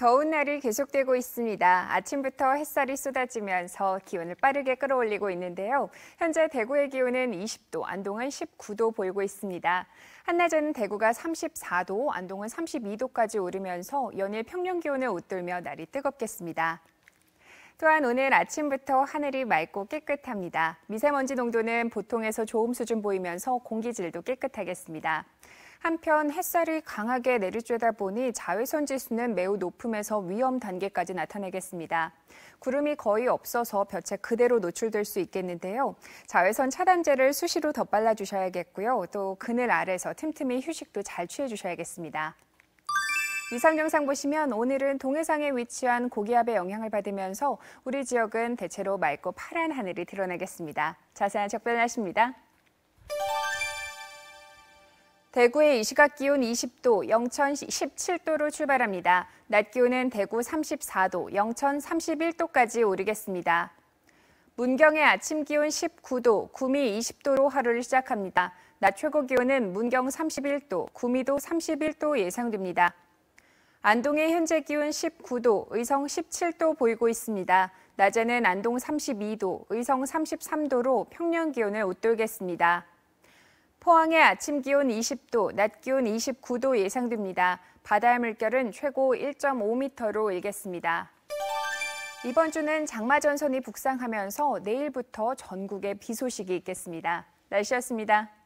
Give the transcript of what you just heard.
더운 날이 계속되고 있습니다. 아침부터 햇살이 쏟아지면서 기온을 빠르게 끌어올리고 있는데요. 현재 대구의 기온은 20도, 안동은 19도 보이고 있습니다. 한낮에는 대구가 34도, 안동은 32도까지 오르면서 연일 평년 기온을 웃돌며 날이 뜨겁겠습니다. 또한 오늘 아침부터 하늘이 맑고 깨끗합니다. 미세먼지 농도는 보통에서 좋음 수준 보이면서 공기질도 깨끗하겠습니다. 한편 햇살이 강하게 내리쬐다 보니 자외선 지수는 매우 높음에서 위험 단계까지 나타내겠습니다. 구름이 거의 없어서 볕에 그대로 노출될 수 있겠는데요. 자외선 차단제를 수시로 덧발라 주셔야겠고요. 또 그늘 아래서 틈틈이 휴식도 잘 취해 주셔야겠습니다. 이상 영상 보시면 오늘은 동해상에 위치한 고기압의 영향을 받으면서 우리 지역은 대체로 맑고 파란 하늘이 드러나겠습니다. 자세한 적변하십니다. 대구의 이 시각 기온 20도, 영천 17도로 출발합니다. 낮 기온은 대구 34도, 영천 31도까지 오르겠습니다. 문경의 아침 기온 19도, 구미 20도로 하루를 시작합니다. 낮 최고 기온은 문경 31도, 구미도 31도 예상됩니다. 안동의 현재 기온 19도, 의성 17도 보이고 있습니다. 낮에는 안동 32도, 의성 33도로 평년 기온을 웃돌겠습니다. 포항의 아침 기온 20도, 낮 기온 29도 예상됩니다. 바다의 물결은 최고 1.5m로 일겠습니다. 이번 주는 장마 전선이 북상하면서 내일부터 전국에 비 소식이 있겠습니다. 날씨였습니다.